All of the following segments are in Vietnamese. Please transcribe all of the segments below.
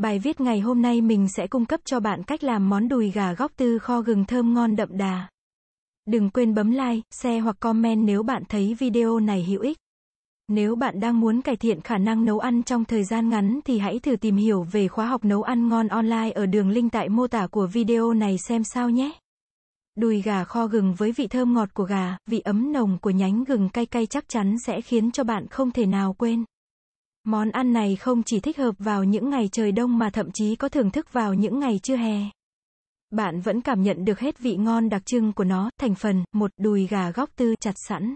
Bài viết ngày hôm nay mình sẽ cung cấp cho bạn cách làm món đùi gà góc tư kho gừng thơm ngon đậm đà. Đừng quên bấm like, share hoặc comment nếu bạn thấy video này hữu ích. Nếu bạn đang muốn cải thiện khả năng nấu ăn trong thời gian ngắn thì hãy thử tìm hiểu về khóa học nấu ăn ngon online ở đường link tại mô tả của video này xem sao nhé. Đùi gà kho gừng với vị thơm ngọt của gà, vị ấm nồng của nhánh gừng cay cay chắc chắn sẽ khiến cho bạn không thể nào quên. Món ăn này không chỉ thích hợp vào những ngày trời đông mà thậm chí có thưởng thức vào những ngày chưa hè. Bạn vẫn cảm nhận được hết vị ngon đặc trưng của nó, thành phần, một đùi gà góc tư chặt sẵn.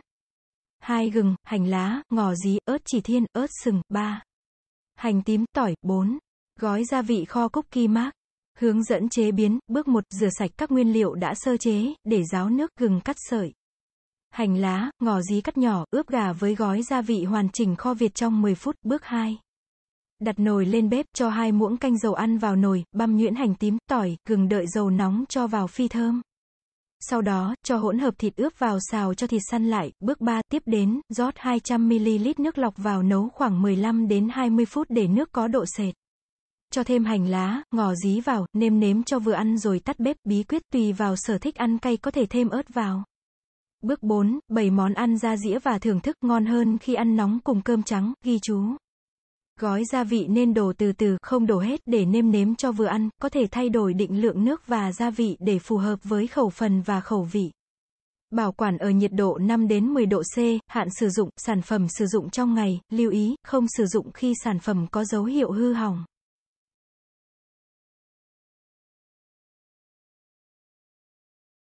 hai Gừng, hành lá, ngò dí, ớt chỉ thiên, ớt sừng, ba Hành tím, tỏi, bốn, Gói gia vị kho cúc kỳ mát. Hướng dẫn chế biến, bước 1, rửa sạch các nguyên liệu đã sơ chế, để ráo nước, gừng cắt sợi hành lá, ngò dí cắt nhỏ, ướp gà với gói gia vị hoàn chỉnh kho Việt trong 10 phút. Bước 2. Đặt nồi lên bếp, cho hai muỗng canh dầu ăn vào nồi, băm nhuyễn hành tím, tỏi, gừng đợi dầu nóng cho vào phi thơm. Sau đó, cho hỗn hợp thịt ướp vào xào cho thịt săn lại. Bước 3, tiếp đến, rót 200ml nước lọc vào nấu khoảng 15 đến 20 phút để nước có độ sệt. Cho thêm hành lá, ngò dí vào, nêm nếm cho vừa ăn rồi tắt bếp. Bí quyết tùy vào sở thích ăn cay có thể thêm ớt vào. Bước 4, 7 món ăn ra dĩa và thưởng thức ngon hơn khi ăn nóng cùng cơm trắng, ghi chú. Gói gia vị nên đổ từ từ, không đổ hết để nêm nếm cho vừa ăn, có thể thay đổi định lượng nước và gia vị để phù hợp với khẩu phần và khẩu vị. Bảo quản ở nhiệt độ 5 đến 10 độ C, hạn sử dụng, sản phẩm sử dụng trong ngày, lưu ý, không sử dụng khi sản phẩm có dấu hiệu hư hỏng.